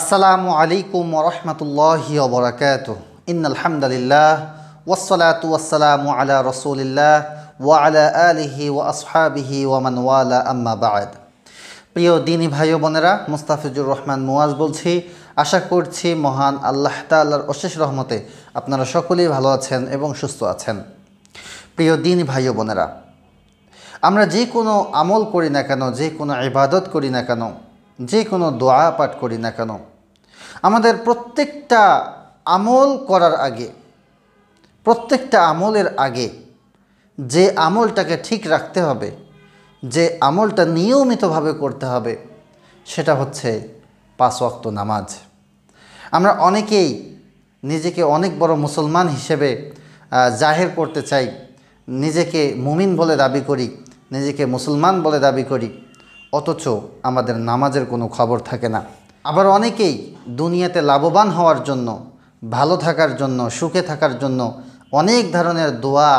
আসসালামু আলাইকুম রহমতুল্লাহি ওবরাকাত ইনালহামদুলিল্লাহ ওসলাত ওয়াসালামু আলা রসুলিল্লাহ ওয়া আলা আলিহি ওয়া আসহাবিহি ওয়ামান ওয়ালা আম্মা বাদ প্রিয় দিনী ভাই বোনেরা মুস্তাফিজুর রহমান মুয়াজ বলছি আশা করছি মহান আল্লাহ তাল্লার অশেষ রহমতে আপনারা সকলেই ভালো আছেন এবং সুস্থ আছেন প্রিয় দিন ভাই বোনেরা আমরা যে কোনো আমল করি না কেন যে কোনো ইবাদত করি না কেন যে কোনো দোয়া পাঠ করি না কেন আমাদের প্রত্যেকটা আমল করার আগে প্রত্যেকটা আমলের আগে যে আমলটাকে ঠিক রাখতে হবে যে আমলটা নিয়মিতভাবে করতে হবে সেটা হচ্ছে পাঁচ ওয়াক্ত নামাজ আমরা অনেকেই নিজেকে অনেক বড় মুসলমান হিসেবে জাহের করতে চাই নিজেকে মুমিন বলে দাবি করি নিজেকে মুসলমান বলে দাবি করি অথচ আমাদের নামাজের কোনো খবর থাকে না আবার অনেকেই দুনিয়াতে লাভবান হওয়ার জন্য ভালো থাকার জন্য সুখে থাকার জন্য অনেক ধরনের দোয়া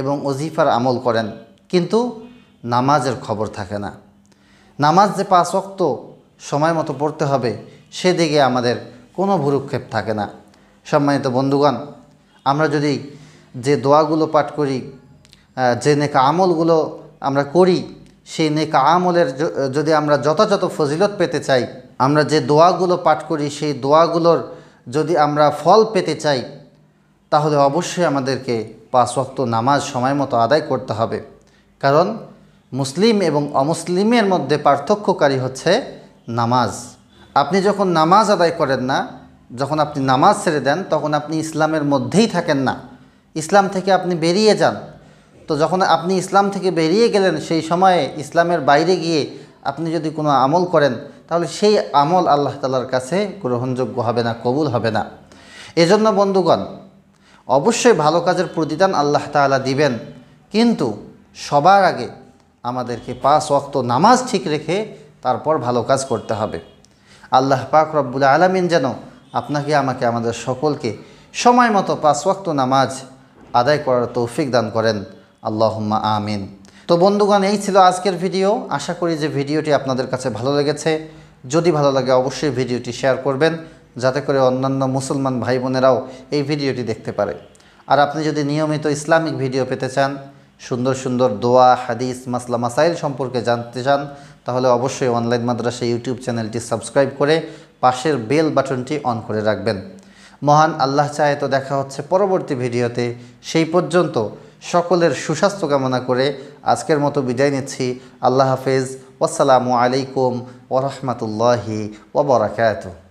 এবং অজিফার আমল করেন কিন্তু নামাজের খবর থাকে না নামাজ যে পাঁচ অক্ত সময় মতো পড়তে হবে সেদিকে আমাদের কোনো ভুরুক্ষেপ থাকে না সম্মানিত বন্ধুগণ আমরা যদি যে দোয়াগুলো পাঠ করি যে নেকা আমলগুলো আমরা করি সেই নেক আমলের যদি আমরা যথাযথ ফজিলত পেতে চাই আমরা যে দোয়াগুলো পাঠ করি সেই দোয়াগুলোর যদি আমরা ফল পেতে চাই তাহলে অবশ্যই আমাদেরকে পাঁচ ওয়াক্ত নামাজ সময় মতো আদায় করতে হবে কারণ মুসলিম এবং অমুসলিমের মধ্যে পার্থক্যকারী হচ্ছে নামাজ আপনি যখন নামাজ আদায় করেন না যখন আপনি নামাজ ছেড়ে দেন তখন আপনি ইসলামের মধ্যেই থাকেন না ইসলাম থেকে আপনি বেরিয়ে যান তো যখন আপনি ইসলাম থেকে বেরিয়ে গেলেন সেই সময়ে ইসলামের বাইরে গিয়ে আপনি যদি কোনো আমল করেন তাহলে সেই আমল আল্লাহ তালার কাছে গ্রহণযোগ্য হবে না কবুল হবে না এজন্য বন্ধুগণ অবশ্যই ভালো কাজের প্রতিদান আল্লাহ তালা দিবেন কিন্তু সবার আগে আমাদেরকে পাঁচ অক্ত নামাজ ঠিক রেখে তারপর ভালো কাজ করতে হবে আল্লাহ পাক রব্বুল আলমিন যেন আপনাকে আমাকে আমাদের সকলকে সময় মতো পাঁচ ওয়াক্ত নামাজ আদায় করার তৌফিক দান করেন আল্লাহম্মা আমিন তো বন্ধুগণ এই ছিল আজকের ভিডিও আশা করি যে ভিডিওটি আপনাদের কাছে ভালো লেগেছে যদি ভালো লাগে অবশ্যই ভিডিওটি শেয়ার করবেন যাতে করে অন্যান্য মুসলমান ভাই বোনেরাও এই ভিডিওটি দেখতে পারে আর আপনি যদি নিয়মিত ইসলামিক ভিডিও পেতে চান সুন্দর সুন্দর দোয়া হাদিস মাসলা মাসাইল সম্পর্কে জানতে চান তাহলে অবশ্যই অনলাইন মাদ্রাসা ইউটিউব চ্যানেলটি সাবস্ক্রাইব করে পাশের বেল বাটনটি অন করে রাখবেন মহান আল্লাহ চায় তো দেখা হচ্ছে পরবর্তী ভিডিওতে সেই পর্যন্ত সকলের সুস্বাস্থ্য কামনা করে আজকের মতো বিদায় নিচ্ছি আল্লাহ হাফেজ আসসালামু আলাইকুম ওরহমতুল্লাহি ওবরাকাত